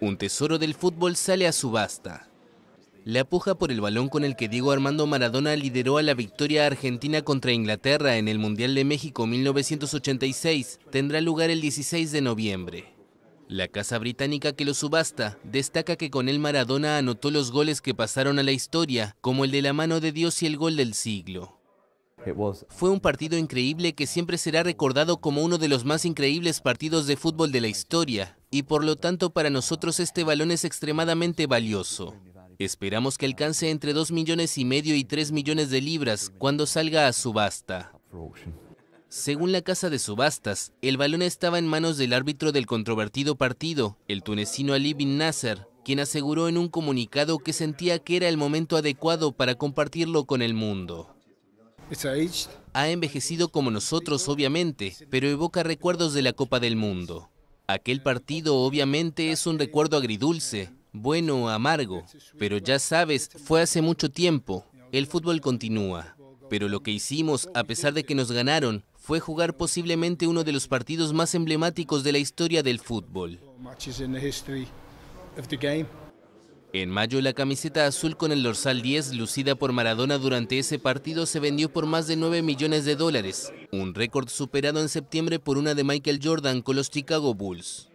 Un tesoro del fútbol sale a subasta. La puja por el balón con el que Diego Armando Maradona lideró a la victoria argentina contra Inglaterra en el Mundial de México 1986 tendrá lugar el 16 de noviembre. La casa británica que lo subasta destaca que con él Maradona anotó los goles que pasaron a la historia, como el de la mano de Dios y el gol del siglo. Fue un partido increíble que siempre será recordado como uno de los más increíbles partidos de fútbol de la historia, y por lo tanto para nosotros este balón es extremadamente valioso. Esperamos que alcance entre 2 millones y medio y 3 millones de libras cuando salga a subasta. Según la casa de subastas, el balón estaba en manos del árbitro del controvertido partido, el tunecino Ali bin Nasser, quien aseguró en un comunicado que sentía que era el momento adecuado para compartirlo con el mundo. Ha envejecido como nosotros, obviamente, pero evoca recuerdos de la Copa del Mundo. Aquel partido, obviamente, es un recuerdo agridulce, bueno amargo, pero ya sabes, fue hace mucho tiempo. El fútbol continúa. Pero lo que hicimos, a pesar de que nos ganaron, fue jugar posiblemente uno de los partidos más emblemáticos de la historia del fútbol. En mayo la camiseta azul con el dorsal 10 lucida por Maradona durante ese partido se vendió por más de 9 millones de dólares, un récord superado en septiembre por una de Michael Jordan con los Chicago Bulls.